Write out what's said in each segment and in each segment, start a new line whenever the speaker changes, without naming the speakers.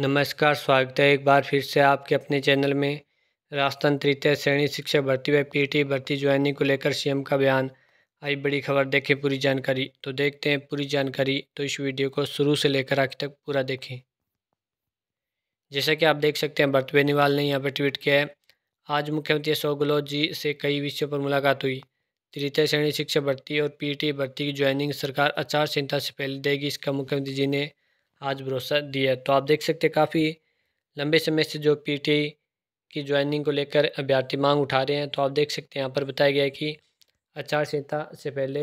नमस्कार स्वागत है एक बार फिर से आपके अपने चैनल में राजस्थान तृतीय श्रेणी शिक्षा भर्ती व पीटी भर्ती ज्वाइनिंग को लेकर सीएम का बयान आई बड़ी खबर देखें पूरी जानकारी तो देखते हैं पूरी जानकारी तो इस वीडियो को शुरू से लेकर आखिर तक पूरा देखें जैसा कि आप देख सकते हैं भरत बेनीवाल ने यहाँ पर ट्वीट किया है आज मुख्यमंत्री अशोक गहलोत जी से कई विषयों पर मुलाकात हुई तृतीय श्रेणी शिक्षा भर्ती और पीटी भर्ती की ज्वाइनिंग सरकार आचार संहिता से पहले देगी इसका मुख्यमंत्री जी ने आज भरोसा दिया है तो आप देख सकते हैं काफ़ी लंबे समय से जो पी की ज्वाइनिंग को लेकर अभ्यर्थी मांग उठा रहे हैं तो आप देख सकते हैं यहाँ पर बताया गया है कि आचार संहिता से पहले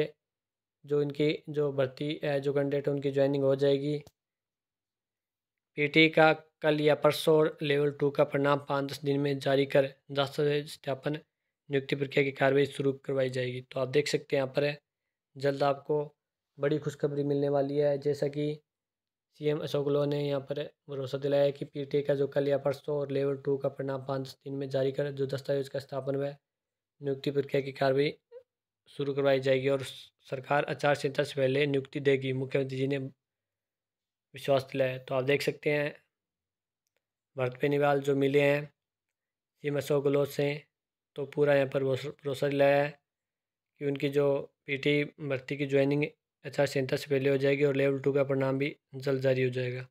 जो इनकी जो भर्ती है जो कैंडिडेट उनकी ज्वाइनिंग हो जाएगी पीटी का कल या परसों और लेवल टू का परिणाम पाँच दस दिन में जारी कर दस्तावेज सत्यापन नियुक्ति प्रक्रिया की कार्रवाई शुरू करवाई जाएगी तो आप देख सकते हैं यहाँ पर जल्द आपको बड़ी खुशखबरी मिलने वाली है जैसा कि सीएम अशोक गहलोत ने यहाँ पर भरोसा दिलाया कि पीटीए का जो कल या परसों और लेवल टू का परिणाम पाँच दिन में जारी कर जो दस्तावेज का स्थापन व नियुक्ति प्रक्रिया की कार्रवाई शुरू करवाई जाएगी और सरकार आचार संहिता से पहले नियुक्ति देगी मुख्यमंत्री जी ने विश्वास दिलाया तो आप देख सकते हैं भरत बेनीवाल जो मिले हैं सीएम अशोक गहलोत से तो पूरा यहाँ पर भरोसा दिलाया है कि उनकी जो पीटी भर्ती की ज्वाइनिंग एच आर सेंटर से पहले हो जाएगी और लेवल टू का परिणाम भी जल्द जारी हो जाएगा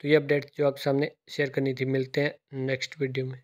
तो ये अपडेट जो आप सामने शेयर करनी थी मिलते हैं नेक्स्ट वीडियो में